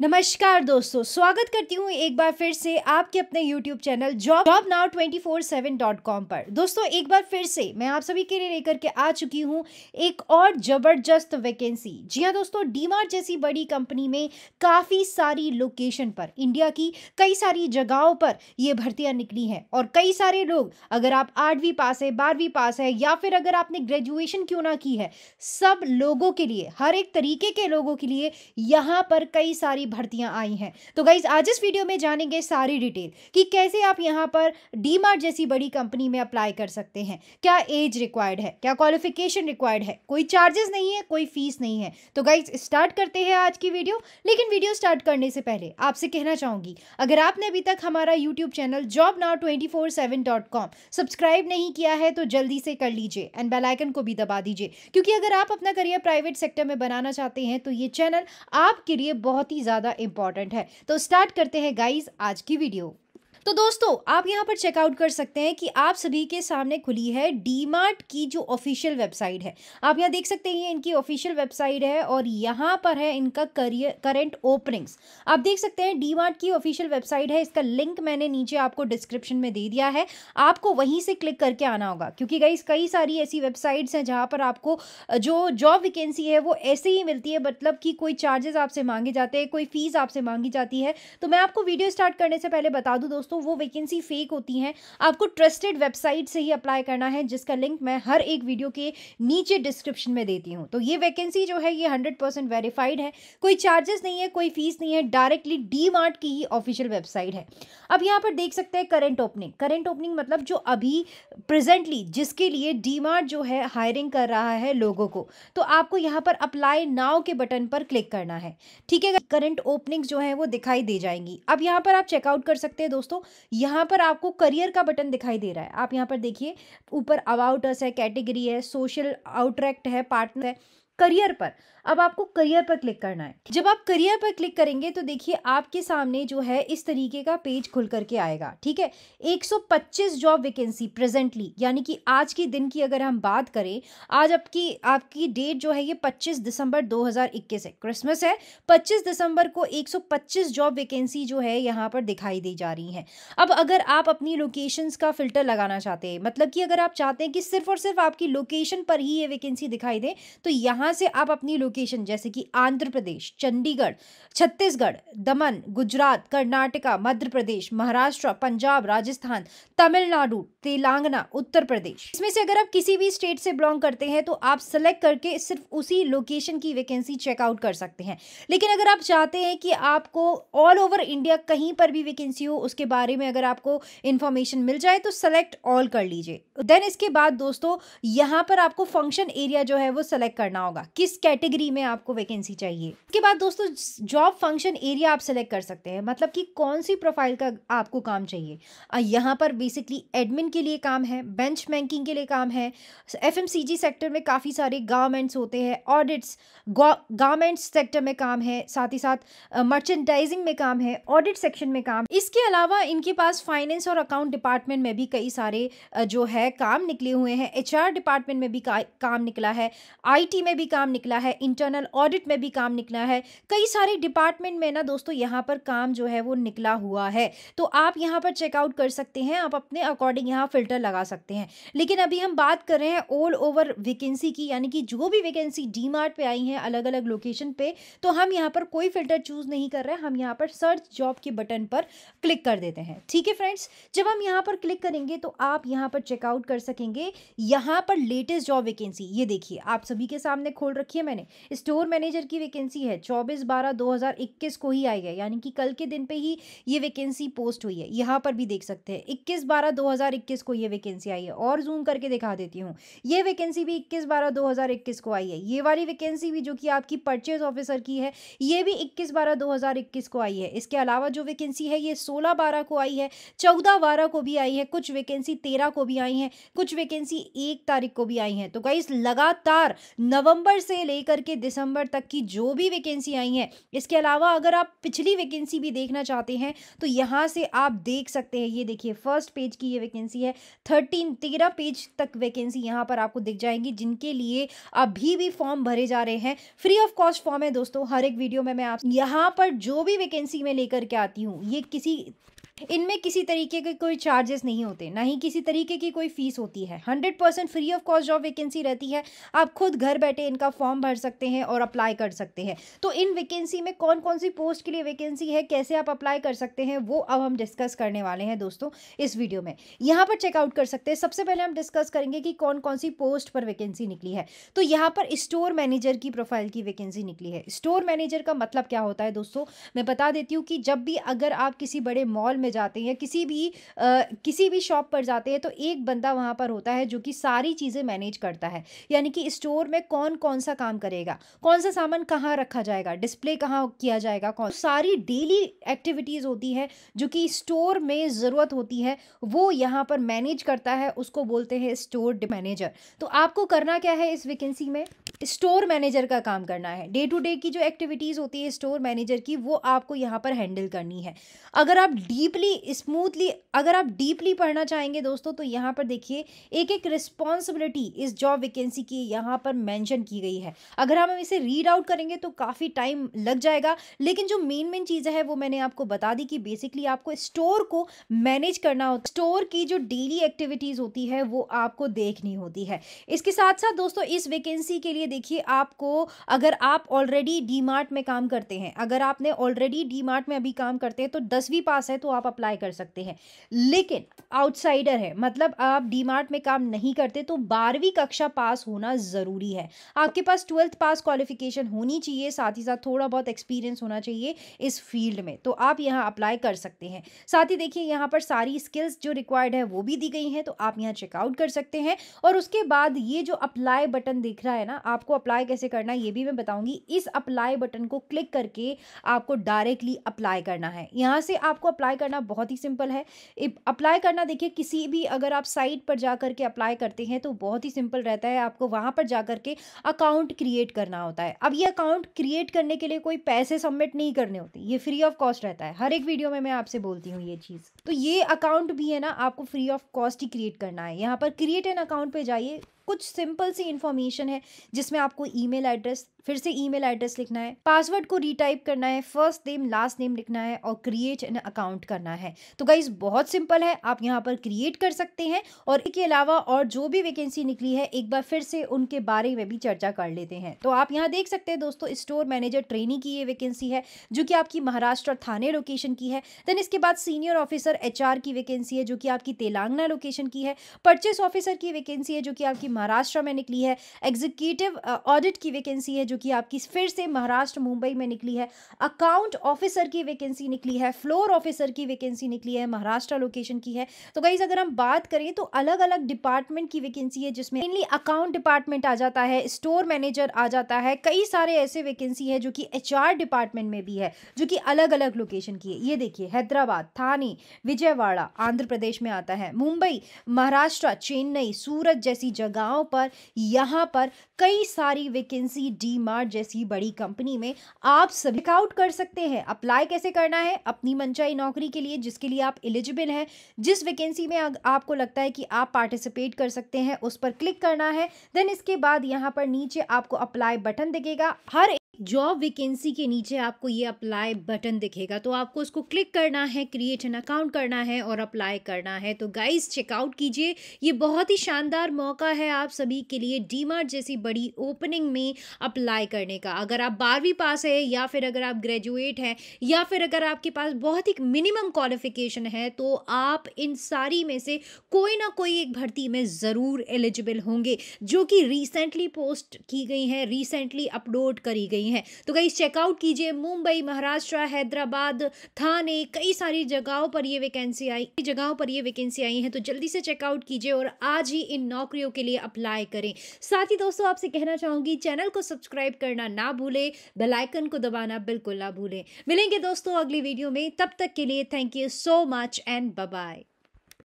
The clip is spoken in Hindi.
नमस्कार दोस्तों स्वागत करती हूँ एक बार फिर से आपके अपने YouTube channel job job now twenty dot com पर दोस्तों एक बार फिर से मैं आप सभी के लिए लेकर के आ चुकी हूँ एक और ज़बरदस्त वैकेंसी जी हाँ दोस्तों डीमार्ट जैसी बड़ी कंपनी में काफ़ी सारी लोकेशन पर इंडिया की कई सारी जगहों पर ये भर्तियाँ निकली हैं और कई सारे लोग अगर आप आठवीं पास है बारहवीं पास है या फिर अगर आपने ग्रेजुएशन क्यों ना की है सब लोगों के लिए हर एक तरीके के लोगों के लिए यहाँ पर कई सारी सारी भर्तियां आई हैं तो गाइज आज इस वीडियो में जानेंगे सारी डिटेल कि कैसे आप यहां पर डी जैसी बड़ी कंपनी में अप्लाई कर सकते हैं क्या एज रिक्वायर्ड है क्या क्वालिफिकेशन रिक्वायर्ड है कोई चार्जेस नहीं है कोई फीस नहीं है तो गाइज स्टार्ट करते हैं आज की वीडियो लेकिन वीडियो स्टार्ट करने से पहले आपसे कहना चाहूंगी अगर आपने अभी तक हमारा YouTube channel job now subscribe नहीं किया है तो जल्दी से कर लीजिए एंड बेलाइकन को भी दबा दीजिए क्योंकि अगर आप अपना करियर प्राइवेट सेक्टर में बनाना चाहते हैं तो ये चैनल आपके लिए बहुत ही ज़्यादा ज़्यादा इम्पॉर्टेंट है तो स्टार्ट करते हैं गाइज आज की वीडियो तो दोस्तों आप यहाँ पर चेकआउट कर सकते हैं कि आप सभी के सामने खुली है डी की जो ऑफिशियल वेबसाइट है आप यहाँ देख सकते हैं इनकी ऑफिशियल वेबसाइट है और यहाँ पर है इनका करियर करेंट ओपनिंग्स आप देख सकते हैं डी की ऑफिशियल वेबसाइट है इसका लिंक मैंने नीचे आपको डिस्क्रिप्शन में दे दिया है आपको वहीं से क्लिक करके आना होगा क्योंकि गई कई सारी ऐसी वेबसाइट्स हैं जहाँ पर आपको जो जॉब वैकेंसी है वो ऐसे ही मिलती है मतलब कि कोई चार्जेस आपसे मांगे जाते हैं कोई फीस आपसे मांगी जाती है तो मैं आपको वीडियो स्टार्ट करने से पहले बता दूँ दोस्तों तो वो वैकेंसी फेक होती हैं आपको ट्रस्टेड वेबसाइट से ही अप्लाई करना है जिसका लिंक मैं हर एक वीडियो के नीचे डिस्क्रिप्शन में देती हूँ तो ये वैकेंसी जो है ये हंड्रेड परसेंट वेरीफाइड है कोई चार्जेस नहीं है कोई फीस नहीं है डायरेक्टली डी की ही ऑफिशियल वेबसाइट है अब यहाँ पर देख सकते हैं करेंट ओपनिंग करेंट ओपनिंग मतलब जो अभी प्रेजेंटली जिसके लिए डी जो है हायरिंग कर रहा है लोगों को तो आपको यहाँ पर अप्लाई नाव के बटन पर क्लिक करना है ठीक है करंट ओपनिंग्स जो है वो दिखाई दे जाएंगी अब यहाँ पर आप चेकआउट कर सकते हैं दोस्तों यहाँ पर आपको करियर का बटन दिखाई दे रहा है आप यहाँ पर देखिए ऊपर अबाउट अस है कैटेगरी है सोशल आउटरेक्ट है पार्टनर है करियर पर अब आपको करियर पर क्लिक करना है जब आप करियर पर क्लिक करेंगे तो देखिए आपके सामने जो है इस तरीके का पेज खुल करके आएगा ठीक है 125 जॉब वैकेंसी प्रेजेंटली यानी कि आज के दिन की अगर हम बात करें आज आपकी आपकी डेट जो है ये 25 दिसंबर 2021 है क्रिसमस है 25 दिसंबर को 125 जॉब वैकेंसी जो है यहाँ पर दिखाई दी जा रही है अब अगर आप अपनी लोकेशन का फिल्टर लगाना चाहते हैं मतलब कि अगर आप चाहते हैं कि सिर्फ और सिर्फ आपकी लोकेशन पर ही ये वैकेंसी दिखाई दे तो यहाँ यहाँ से आप अपनी लोकेशन जैसे कि आंध्र प्रदेश चंडीगढ़ छत्तीसगढ़ दमन गुजरात कर्नाटका मध्य प्रदेश महाराष्ट्र पंजाब राजस्थान तमिलनाडु तेलंगाना उत्तर प्रदेश इसमें से अगर आप किसी भी स्टेट से बिलोंग करते हैं तो आप सेलेक्ट करके सिर्फ उसी लोकेशन की वैकेंसी चेकआउट कर सकते हैं लेकिन अगर आप चाहते हैं कि आपको ऑल ओवर इंडिया कहीं पर भी वैकेंसी हो उसके बारे में अगर आपको इन्फॉर्मेशन मिल जाए तो सेलेक्ट ऑल कर लीजिए देन इसके बाद दोस्तों यहाँ पर आपको फंक्शन एरिया जो है वो सेलेक्ट करना होगा होगा किस कैटेगरी में आपको वैकेंसी चाहिए उसके बाद दोस्तों जॉब फंक्शन एरिया आप सेलेक्ट कर सकते हैं मतलब कि कौन सी प्रोफाइल का आपको काम चाहिए यहाँ पर बेसिकली एडमिन के लिए काम है बेंच बैंकिंग के लिए काम है एफ सेक्टर में काफ़ी सारे गारमेंट्स होते हैं ऑडिट्स गारमेंट्स सेक्टर में काम है साथ ही साथ मर्चेंडाइजिंग में काम है ऑडिट सेक्शन में काम इसके अलावा इनके पास फाइनेंस और अकाउंट डिपार्टमेंट में भी कई सारे जो है काम निकले हुए हैं एचआर डिपार्टमेंट में भी का, काम निकला है आईटी में भी भी काम निकला है इंटरनल ऑडिट में भी काम निकला है कई सारे डिपार्टमेंट में ना दोस्तों यहाँ पर काम जो है वो निकला हुआ है तो आप यहाँ पर चेकआउट कर सकते हैं आप अपने अकॉर्डिंग यहाँ फिल्टर लगा सकते हैं लेकिन अभी हम बात कर रहे हैं ऑल ओवर वैकेंसी की यानी कि जो भी वैकेंसी डी मार्ट आई है अलग अलग लोकेशन पर तो हम यहाँ पर कोई फिल्टर चूज़ नहीं कर रहे हम यहाँ पर सर्च जॉब के बटन पर क्लिक कर देते हैं ठीक है फ्रेंड्स जब हम यहाँ पर क्लिक करेंगे तो आप यहाँ पर चेकआउट कर सकेंगे यहाँ पर लेटेस्ट जॉब वैकेंसी ये देखिए आप सभी के सामने खोल रखी है मैंने स्टोर मैनेजर की वैकेंसी है चौबीस बारह दो हज़ार इक्कीस को ही आई है यानी कि कल के दिन पे ही ये वैकेंसी पोस्ट हुई है यहाँ पर भी देख सकते हैं इक्कीस बारह दो हज़ार इक्कीस को ये वैकेंसी आई है और जूम करके दिखा देती हूँ ये वैकेंसी भी इक्कीस बारह दो हज़ार इक्कीस को आई है ये वाली वैकेंसी भी जो कि आपकी परचेज ऑफिसर की है ये भी इक्कीस बारह दो हज़ार इक्कीस को आई है इसके अलावा जो वैकेंसी है ये सोलह बारह को आई है चौदह बारह को भी आई है कुछ वैकेंसी तेरह को भी आई है कुछ वैकेंसी एक तारीख को भी आई है तो गाइस लगातार नवंबर नवंबर से लेकर के दिसंबर तक की जो भी वैकेंसी आई है इसके अलावा अगर आप पिछली वैकेंसी भी देखना चाहते हैं तो यहाँ से आप देख सकते हैं ये देखिए फर्स्ट पेज की ये वैकेंसी है थर्टीन तेरह पेज तक वैकेंसी यहाँ पर आपको दिख जाएंगी जिनके लिए अभी भी फॉर्म भरे जा रहे हैं फ्री ऑफ कॉस्ट फॉर्म है दोस्तों हर एक वीडियो में मैं आप यहाँ पर जो भी वैकेंसी में लेकर के आती हूँ ये किसी इनमें किसी तरीके के कोई चार्जेस नहीं होते ना ही किसी तरीके की कोई फ़ीस होती है hundred percent free of cost job vacancy रहती है आप खुद घर बैठे इनका फॉर्म भर सकते हैं और अप्लाई कर सकते हैं तो इन वैकेंसी में कौन कौन सी पोस्ट के लिए वैकेंसी है कैसे आप अप्लाई कर सकते हैं वो अब हम डिस्कस करने वाले हैं दोस्तों इस वीडियो में यहाँ पर चेकआउट कर सकते हैं सबसे पहले हम डिस्कस करेंगे कि कौन कौन सी पोस्ट पर वैकेंसी निकली है तो यहाँ पर स्टोर मैनेजर की प्रोफाइल की वैकेंसी निकली है स्टोर मैनेजर का मतलब क्या होता है दोस्तों मैं बता देती हूँ कि जब भी अगर आप किसी बड़े मॉल में में जाते हैं किसी भी आ, किसी भी शॉप पर जाते हैं तो एक बंदा वहाँ पर होता है जो कि सारी चीज़ें मैनेज करता है यानी कि स्टोर में कौन कौन सा काम करेगा कौन सा सामान कहाँ रखा जाएगा डिस्प्ले कहाँ किया जाएगा कौन तो सारी डेली एक्टिविटीज़ होती है जो कि स्टोर में ज़रूरत होती है वो यहाँ पर मैनेज करता है उसको बोलते हैं स्टोर मैनेजर तो आपको करना क्या है इस वैकेंसी में स्टोर मैनेजर का काम करना है डे टू डे की जो एक्टिविटीज़ होती है स्टोर मैनेजर की वो आपको यहाँ पर हैंडल करनी है अगर आप डीप डीपली स्मूथली अगर आप डीपली पढ़ना चाहेंगे दोस्तों तो यहाँ पर देखिए एक एक रिस्पॉन्सिबिलिटी इस जॉब वैकेंसी की यहाँ पर मैंशन की गई है अगर हम इसे रीड आउट करेंगे तो काफ़ी टाइम लग जाएगा लेकिन जो मेन मेन चीज़ें हैं वो मैंने आपको बता दी कि बेसिकली आपको स्टोर को मैनेज करना होता स्टोर की जो डेली एक्टिविटीज़ होती है वो आपको देखनी होती है इसके साथ साथ दोस्तों इस वैकेंसी के लिए देखिए आपको अगर आप ऑलरेडी डी में काम करते हैं अगर आपने ऑलरेडी डी में अभी काम करते हैं तो दसवीं पास है तो आप अप्लाई कर सकते हैं लेकिन आउटसाइडर है मतलब आप डी में काम नहीं करते तो बारहवीं कक्षा पास होना ज़रूरी है आपके पास ट्वेल्थ पास क्वालिफिकेशन होनी चाहिए साथ ही साथ थोड़ा बहुत एक्सपीरियंस होना चाहिए इस फील्ड में तो आप यहाँ अप्लाई कर सकते हैं साथ ही देखिए यहाँ पर सारी स्किल्स जो रिक्वायर्ड है वो भी दी गई हैं तो आप यहाँ चेकआउट कर सकते हैं और उसके बाद ये जो अप्लाई बटन दिख रहा है ना आपको अप्लाई कैसे करना है ये भी मैं बताऊंगी इस अप्लाई बटन को क्लिक करके आपको डायरेक्टली अप्लाई करना है यहाँ से आपको अप्लाई करना करना बहुत ही सिंपल है अप्लाई करना देखिए किसी भी अगर आप साइट पर जा करके अप्लाई करते हैं तो बहुत ही सिंपल रहता है आपको वहाँ पर जा करके अकाउंट क्रिएट करना होता है अब ये अकाउंट क्रिएट करने के लिए कोई पैसे सबमिट नहीं करने होते ये फ्री ऑफ कॉस्ट रहता है हर एक वीडियो में मैं आपसे बोलती हूँ ये चीज़ तो ये अकाउंट भी है ना आपको फ्री ऑफ कॉस्ट ही क्रिएट करना है यहाँ पर क्रिएट एन अकाउंट पर जाइए कुछ सिंपल सी इन्फॉर्मेशन है जिसमें आपको ईमेल एड्रेस फिर से ईमेल एड्रेस लिखना है पासवर्ड को रीटाइप करना है फर्स्ट नेम लास्ट नेम लिखना है और क्रिएट एन अकाउंट करना है तो गाइज बहुत सिंपल है आप यहाँ पर क्रिएट कर सकते हैं और इसके अलावा और जो भी वैकेंसी निकली है एक बार फिर से उनके बारे में भी चर्चा कर लेते हैं तो आप यहाँ देख सकते हैं दोस्तों स्टोर मैनेजर ट्रेनिंग की ये वैकेंसी है जो कि आपकी महाराष्ट्र और थाने लोकेशन की है देन इसके बाद सीनियर ऑफिसर एच की वैकेंसी है जो कि आपकी तेलंगाना लोकेशन की है परचेस ऑफिसर की वैकेंसी है जो कि आपकी महाराष्ट्र में निकली है एग्जीक्यूटिव ऑडिट uh, की वैकेंसी है जो जो कि आपकी फिर से महाराष्ट्र मुंबई में निकली है अकाउंट ऑफिसर की वैकेंसी निकली है फ्लोर ऑफिसर की वैकेंसी निकली है महाराष्ट्र लोकेशन की है तो गाइज अगर हम बात करें तो अलग अलग डिपार्टमेंट की वैकेंसी है जिसमें मेनली अकाउंट डिपार्टमेंट आ जाता है स्टोर मैनेजर आ जाता है कई सारे ऐसे वैकेंसी है जो कि एच डिपार्टमेंट में भी है जो कि अलग अलग लोकेशन की है ये देखिए हैदराबाद थाने विजयवाड़ा आंध्र प्रदेश में आता है मुंबई महाराष्ट्र चेन्नई सूरत जैसी जगहों पर यहाँ पर कई सारी वैकेंसी डी मार्ट जैसी बड़ी कंपनी में आप सभी आउट कर सकते हैं अप्लाई कैसे करना है अपनी मनचाही नौकरी के लिए जिसके लिए आप एलिजिबल हैं जिस वैकेंसी में आपको लगता है कि आप पार्टिसिपेट कर सकते हैं उस पर क्लिक करना है देन इसके बाद यहाँ पर नीचे आपको अप्लाई बटन दिखेगा हर जॉब वैकेंसी के नीचे आपको ये अप्लाई बटन दिखेगा तो आपको उसको क्लिक करना है क्रिएट एन अकाउंट करना है और अप्लाई करना है तो गाइस चेकआउट कीजिए ये बहुत ही शानदार मौका है आप सभी के लिए डीमार्ट जैसी बड़ी ओपनिंग में अप्लाई करने का अगर आप बारहवीं पास है या फिर अगर आप ग्रेजुएट हैं या फिर अगर आपके पास बहुत ही मिनिमम क्वालिफिकेशन है तो आप इन सारी में से कोई ना कोई एक भर्ती में ज़रूर एलिजिबल होंगे जो कि रिसेंटली पोस्ट की गई हैं रिसेंटली अपलोड करी गई गई हैं तो कई चेकआउट कीजिए मुंबई महाराष्ट्र हैदराबाद थाने कई सारी जगहों पर ये वैकेंसी आई जगहों पर ये वैकेंसी आई है तो जल्दी से चेकआउट कीजिए और आज ही इन नौकरियों के लिए अप्लाई करें साथ ही दोस्तों आपसे कहना चाहूंगी चैनल को सब्सक्राइब करना ना भूलें बेलाइकन को दबाना बिल्कुल ना भूलें मिलेंगे दोस्तों अगली वीडियो में तब तक के लिए thank you so much and bye